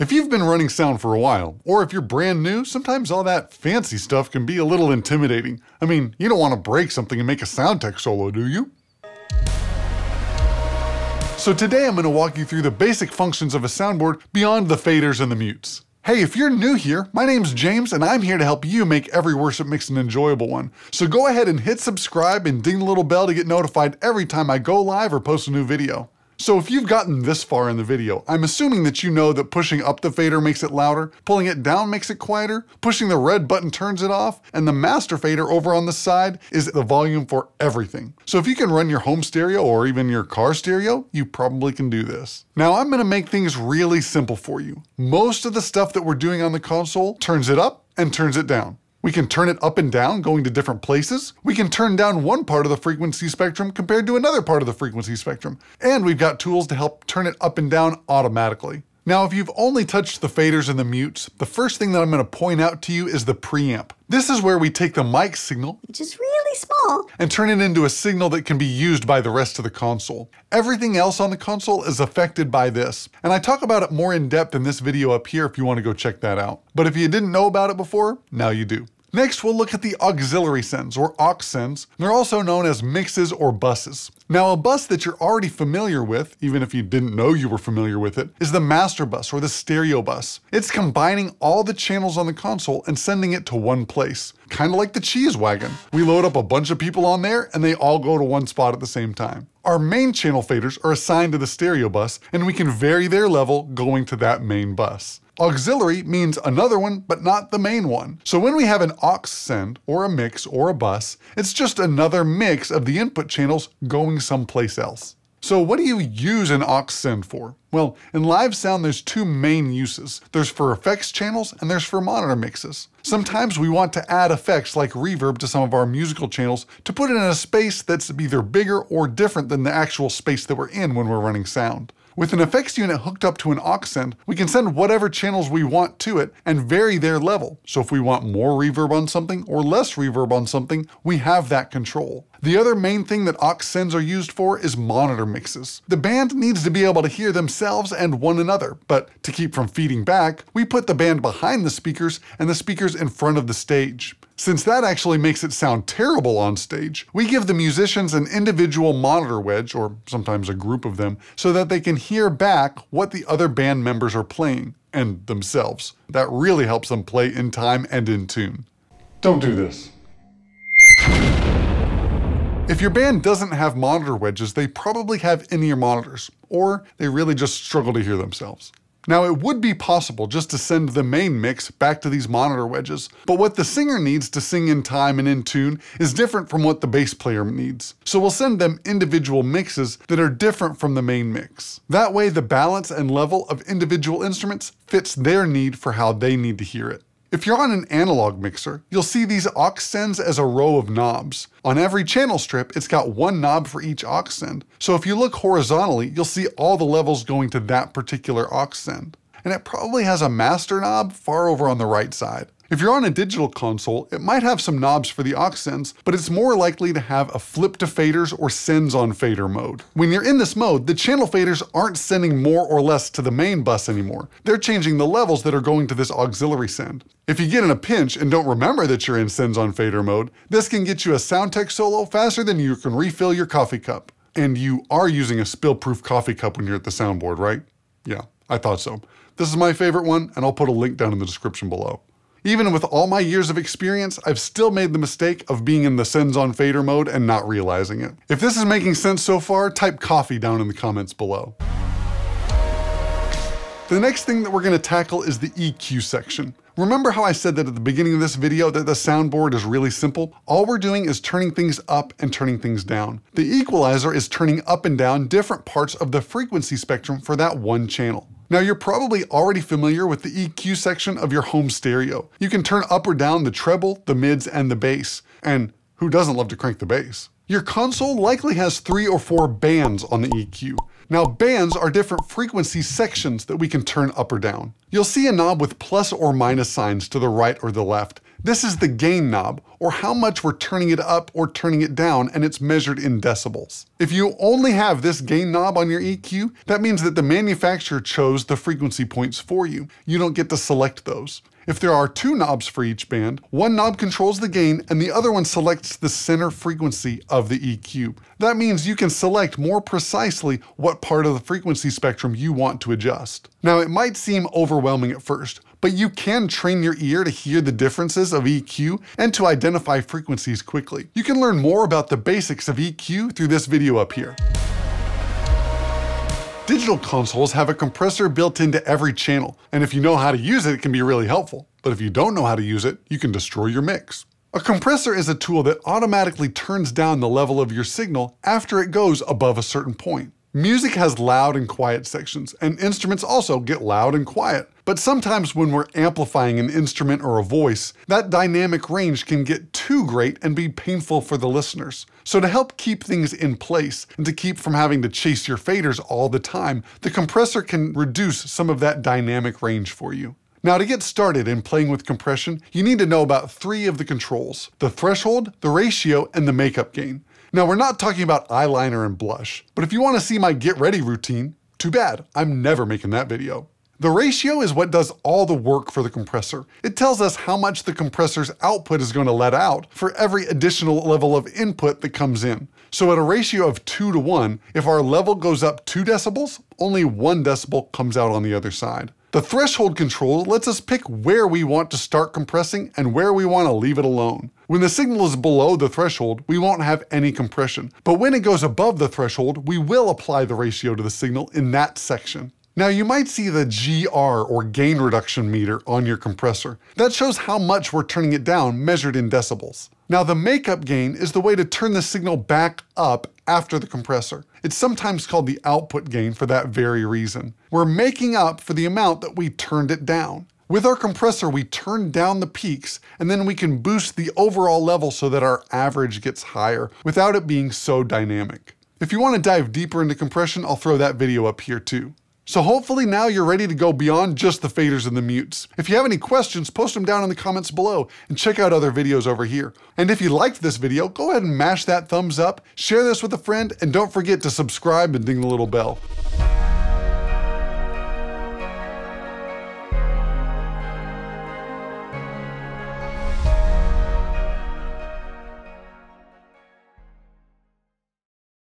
If you've been running sound for a while, or if you're brand new, sometimes all that fancy stuff can be a little intimidating. I mean, you don't want to break something and make a sound tech solo, do you? So today I'm going to walk you through the basic functions of a soundboard beyond the faders and the mutes. Hey, if you're new here, my name's James and I'm here to help you make every worship mix an enjoyable one. So go ahead and hit subscribe and ding the little bell to get notified every time I go live or post a new video. So if you've gotten this far in the video, I'm assuming that you know that pushing up the fader makes it louder, pulling it down makes it quieter, pushing the red button turns it off, and the master fader over on the side is the volume for everything. So if you can run your home stereo or even your car stereo, you probably can do this. Now I'm gonna make things really simple for you. Most of the stuff that we're doing on the console turns it up and turns it down. We can turn it up and down going to different places. We can turn down one part of the frequency spectrum compared to another part of the frequency spectrum. And we've got tools to help turn it up and down automatically. Now, if you've only touched the faders and the mutes, the first thing that I'm going to point out to you is the preamp. This is where we take the mic signal, which is really small, and turn it into a signal that can be used by the rest of the console. Everything else on the console is affected by this, and I talk about it more in depth in this video up here if you want to go check that out. But if you didn't know about it before, now you do. Next, we'll look at the auxiliary sends, or aux sends. They're also known as mixes or buses. Now, a bus that you're already familiar with, even if you didn't know you were familiar with it, is the master bus or the stereo bus. It's combining all the channels on the console and sending it to one place, kind of like the cheese wagon. We load up a bunch of people on there and they all go to one spot at the same time. Our main channel faders are assigned to the stereo bus and we can vary their level going to that main bus. Auxiliary means another one, but not the main one. So when we have an aux send, or a mix, or a bus, it's just another mix of the input channels going someplace else. So what do you use an aux send for? Well, in live sound, there's two main uses. There's for effects channels and there's for monitor mixes. Sometimes we want to add effects like reverb to some of our musical channels to put it in a space that's either bigger or different than the actual space that we're in when we're running sound. With an effects unit hooked up to an aux send, we can send whatever channels we want to it and vary their level. So if we want more reverb on something or less reverb on something, we have that control. The other main thing that aux sends are used for is monitor mixes. The band needs to be able to hear themselves and one another, but to keep from feeding back, we put the band behind the speakers and the speakers in front of the stage. Since that actually makes it sound terrible on stage, we give the musicians an individual monitor wedge, or sometimes a group of them, so that they can hear back what the other band members are playing, and themselves. That really helps them play in time and in tune. Don't do this. If your band doesn't have monitor wedges, they probably have in ear monitors, or they really just struggle to hear themselves. Now, it would be possible just to send the main mix back to these monitor wedges, but what the singer needs to sing in time and in tune is different from what the bass player needs. So we'll send them individual mixes that are different from the main mix. That way, the balance and level of individual instruments fits their need for how they need to hear it. If you're on an analog mixer, you'll see these aux sends as a row of knobs. On every channel strip, it's got one knob for each aux send, so if you look horizontally, you'll see all the levels going to that particular aux send. And it probably has a master knob far over on the right side. If you're on a digital console, it might have some knobs for the aux sends, but it's more likely to have a flip to faders or sends on fader mode. When you're in this mode, the channel faders aren't sending more or less to the main bus anymore. They're changing the levels that are going to this auxiliary send. If you get in a pinch and don't remember that you're in sends on fader mode, this can get you a Soundtech solo faster than you can refill your coffee cup. And you are using a spill-proof coffee cup when you're at the soundboard, right? Yeah, I thought so. This is my favorite one, and I'll put a link down in the description below. Even with all my years of experience, I've still made the mistake of being in the sends on fader mode and not realizing it. If this is making sense so far, type coffee down in the comments below. The next thing that we're gonna tackle is the EQ section. Remember how I said that at the beginning of this video that the soundboard is really simple? All we're doing is turning things up and turning things down. The equalizer is turning up and down different parts of the frequency spectrum for that one channel. Now you're probably already familiar with the EQ section of your home stereo. You can turn up or down the treble, the mids, and the bass. And who doesn't love to crank the bass? Your console likely has three or four bands on the EQ. Now bands are different frequency sections that we can turn up or down. You'll see a knob with plus or minus signs to the right or the left, this is the gain knob, or how much we're turning it up or turning it down, and it's measured in decibels. If you only have this gain knob on your EQ, that means that the manufacturer chose the frequency points for you. You don't get to select those. If there are two knobs for each band, one knob controls the gain and the other one selects the center frequency of the EQ. That means you can select more precisely what part of the frequency spectrum you want to adjust. Now it might seem overwhelming at first, but you can train your ear to hear the differences of EQ and to identify frequencies quickly. You can learn more about the basics of EQ through this video up here. Digital consoles have a compressor built into every channel, and if you know how to use it, it can be really helpful. But if you don't know how to use it, you can destroy your mix. A compressor is a tool that automatically turns down the level of your signal after it goes above a certain point. Music has loud and quiet sections, and instruments also get loud and quiet, but sometimes when we're amplifying an instrument or a voice, that dynamic range can get too great and be painful for the listeners. So to help keep things in place and to keep from having to chase your faders all the time, the compressor can reduce some of that dynamic range for you. Now to get started in playing with compression, you need to know about three of the controls, the threshold, the ratio, and the makeup gain. Now we're not talking about eyeliner and blush, but if you want to see my get ready routine, too bad, I'm never making that video. The ratio is what does all the work for the compressor. It tells us how much the compressor's output is going to let out for every additional level of input that comes in. So at a ratio of 2 to 1, if our level goes up 2 decibels, only 1 decibel comes out on the other side. The threshold control lets us pick where we want to start compressing and where we want to leave it alone. When the signal is below the threshold, we won't have any compression, but when it goes above the threshold, we will apply the ratio to the signal in that section. Now you might see the GR or gain reduction meter on your compressor. That shows how much we're turning it down measured in decibels. Now the makeup gain is the way to turn the signal back up after the compressor. It's sometimes called the output gain for that very reason. We're making up for the amount that we turned it down. With our compressor, we turn down the peaks and then we can boost the overall level so that our average gets higher without it being so dynamic. If you want to dive deeper into compression, I'll throw that video up here too. So hopefully now you're ready to go beyond just the faders and the mutes. If you have any questions, post them down in the comments below and check out other videos over here. And if you liked this video, go ahead and mash that thumbs up, share this with a friend, and don't forget to subscribe and ding the little bell.